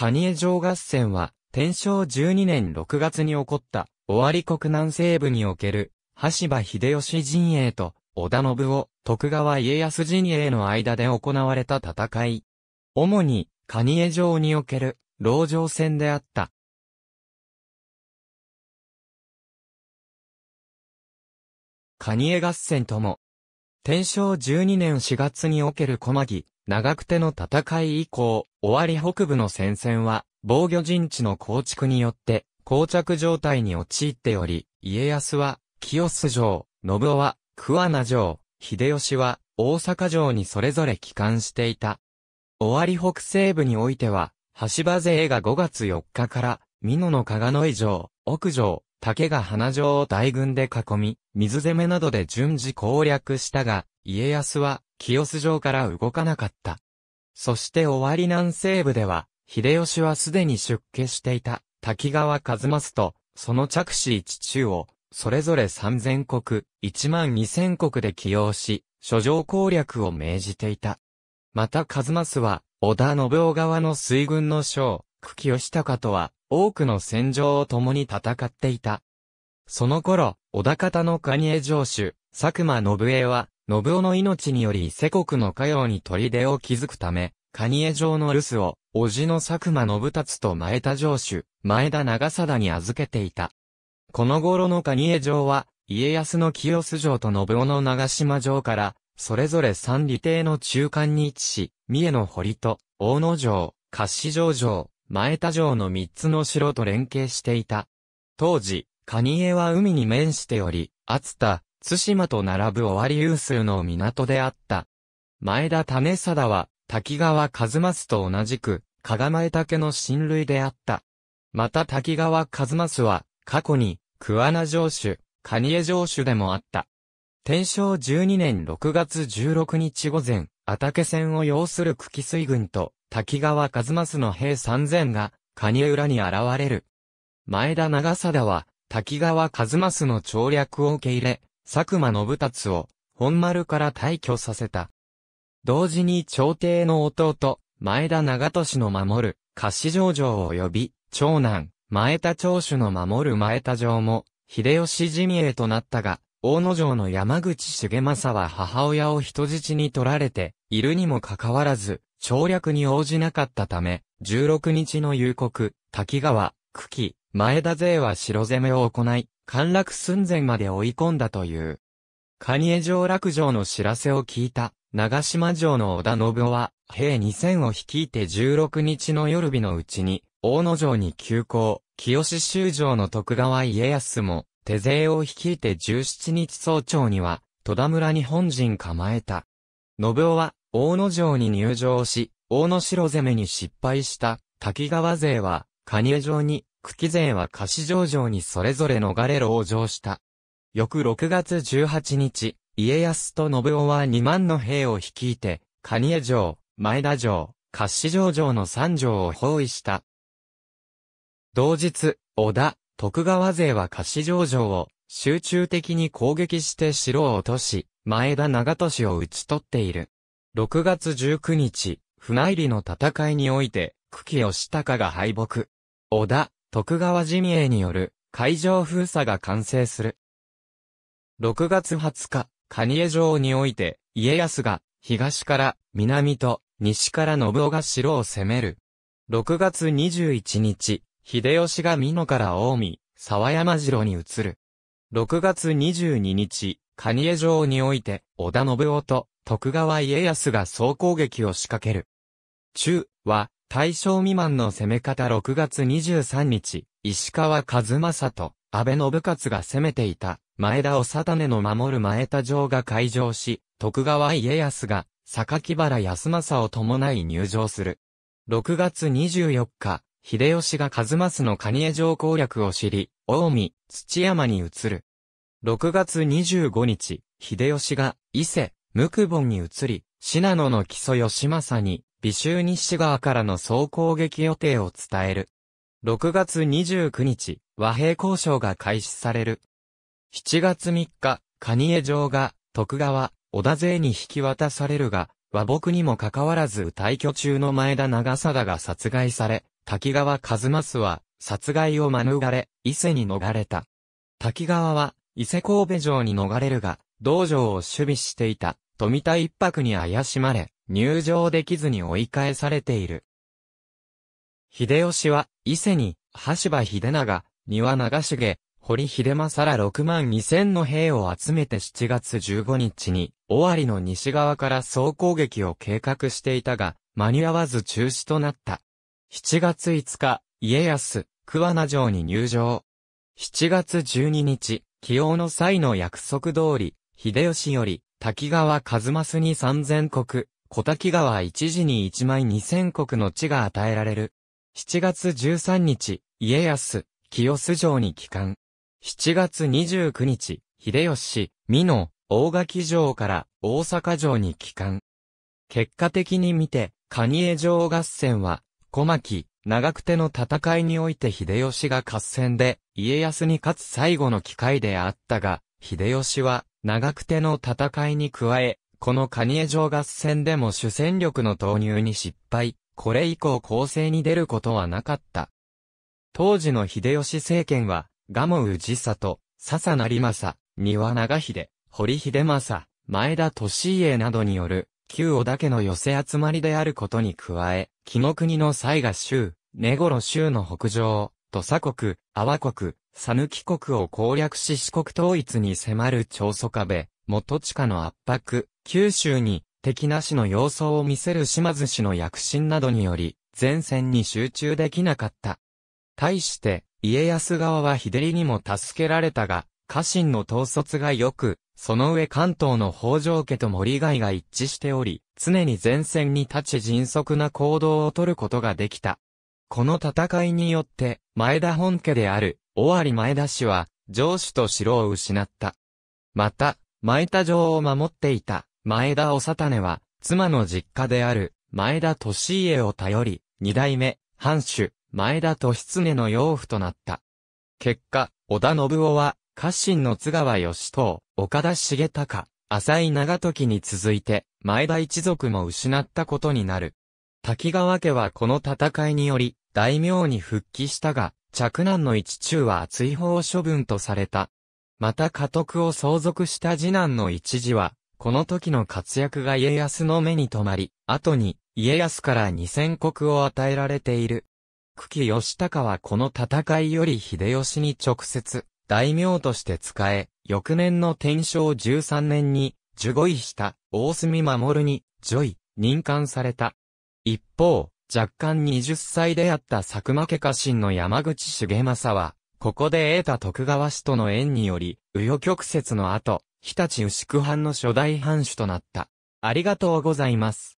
カニエ城合戦は、天正12年6月に起こった、尾張国南西部における、橋場秀吉陣営と、織田信夫、徳川家康陣営の間で行われた戦い。主に、カニエ城における、牢城戦であった。カニエ合戦とも、天正12年4月における小牧、長久手の戦い以降、尾張北部の戦線は、防御陣地の構築によって、膠着状態に陥っており、家康は、清須城、信夫は、桑名城、秀吉は、大阪城にそれぞれ帰還していた。尾張北西部においては、橋場勢が5月4日から、美濃の加賀野井城、奥城、竹が花城を大軍で囲み、水攻めなどで順次攻略したが、家康は清洲城から動かなかった。そして終わり南西部では、秀吉はすでに出家していた滝川一正と、その着手一中を、それぞれ三千国、一万二千国で起用し、諸城攻略を命じていた。また一正は、織田信夫側の水軍の将、久喜義高とは、多くの戦場を共に戦っていた。その頃、織田方の蟹江城主、佐久間信江は、信夫の命により世国の家用に砦を築くため、蟹江城の留守を、叔父の佐久間信達と前田城主、前田長貞に預けていた。この頃の蟹江城は、家康の清洲城と信夫の長島城から、それぞれ三里邸の中間に位置し、三重の堀と、大野城、葛子城城、前田城の三つの城と連携していた。当時、蟹江は海に面しており、厚田、津島と並ぶ終わり有数の港であった。前田種貞は、滝川和正と同じく、加賀前竹の親類であった。また滝川和正は、過去に、桑名城主、蟹江城主でもあった。天正12年6月16日午前、畑竹を要する久喜水軍と、滝川和正の兵3000が、蟹江裏に現れる。前田長貞は、滝川和正の調略を受け入れ、佐久間信達を、本丸から退去させた。同時に朝廷の弟、前田長利の守る、貸上城を呼び、長男、前田長主の守る前田城も、秀吉地味へとなったが、大野城の山口重政は母親を人質に取られて、いるにもかかわらず、省略に応じなかったため、16日の夕刻、滝川、久喜、前田勢は城攻めを行い、陥落寸前まで追い込んだという。蟹江城落城の知らせを聞いた、長島城の織田信夫は、兵2000を率いて16日の夜日のうちに、大野城に急行、清志州城の徳川家康も、手勢を率いて17日早朝には、戸田村に本陣構えた。信夫は、大野城に入城し、大野城攻めに失敗した、滝川勢は、蟹江城に、久喜勢は子上場にそれぞれ逃れ籠城した。翌6月18日、家康と信夫は2万の兵を率いて、蟹江城、前田城、子上場の3城を包囲した。同日、織田、徳川勢は子上場を集中的に攻撃して城を落とし、前田長利を討ち取っている。6月19日、船入りの戦いにおいて、久喜義高が敗北。織田、徳川見栄による海上封鎖が完成する。6月20日、蟹江城において、家康が、東から、南と、西から信夫が城を攻める。6月21日、秀吉が美濃から近江、沢山城に移る。6月22日、蟹江城において、織田信夫と、徳川家康が総攻撃を仕掛ける。中は、大正未満の攻め方6月23日、石川和正と、安倍信勝が攻めていた、前田長種の守る前田城が開城し、徳川家康が、榊原康政を伴い入城する。6月24日、秀吉が和正の蟹江城攻略を知り、近江、土山に移る。6月25日、秀吉が、伊勢、無久本に移り、信濃の木曽義政に、美州西側からの総攻撃予定を伝える。6月29日、和平交渉が開始される。7月3日、蟹江城が、徳川、織田勢に引き渡されるが、和睦にもかかわらず退去中の前田長貞が殺害され、滝川和正は、殺害を免れ、伊勢に逃れた。滝川は、伊勢神戸城に逃れるが、道場を守備していた、富田一泊に怪しまれ、入場できずに追い返されている。秀吉は、伊勢に、羽柴秀長、庭長重、堀秀政ら6万2千の兵を集めて7月15日に、尾張の西側から総攻撃を計画していたが、間に合わず中止となった。7月5日、家康、桑名城に入場。7月12日、起用の際の約束通り、秀吉より、滝川和益に三千国、小滝川一時に一枚二千国の地が与えられる。7月13日、家康、清洲城に帰還。7月29日、秀吉、美濃、大垣城から大阪城に帰還。結果的に見て、蟹江城合戦は、小牧、長久手の戦いにおいて秀吉が合戦で、家康に勝つ最後の機会であったが、秀吉は、長久手の戦いに加え、このカニエ城合戦でも主戦力の投入に失敗、これ以降攻勢に出ることはなかった。当時の秀吉政権は、蒲生ニ里、笹成政、三輪長秀、堀秀政、前田利家などによる、旧織田家の寄せ集まりであることに加え、紀の国の西賀州、根頃州の北上、土佐国、阿波国、讃岐国を攻略し四国統一に迫る長祖壁、元地下の圧迫、九州に敵なしの様相を見せる島津氏の躍進などにより、前線に集中できなかった。対して、家康側は秀利にも助けられたが、家臣の統率が良く、その上関東の北条家と森外が一致しており、常に前線に立ち迅速な行動をとることができた。この戦いによって、前田本家である、尾張前田氏は、城主と城を失った。また、前田城を守っていた前田た種は、妻の実家である前田利家を頼り、二代目、藩主、前田利常の養父となった。結果、織田信夫は、家臣の津川義藤、岡田重隆、浅井長時に続いて、前田一族も失ったことになる。滝川家はこの戦いにより、大名に復帰したが、着難の一中は追放処分とされた。また家督を相続した次男の一時は、この時の活躍が家康の目に留まり、後に家康から二千国を与えられている。久喜義高はこの戦いより秀吉に直接、大名として仕え、翌年の天正13年に、受護位した大隅守に、ョ位、任官された。一方、若干20歳であった佐久間家家臣の山口重政は、ここで得た徳川氏との縁により、右与曲折の後、日立牛久藩の初代藩主となった。ありがとうございます。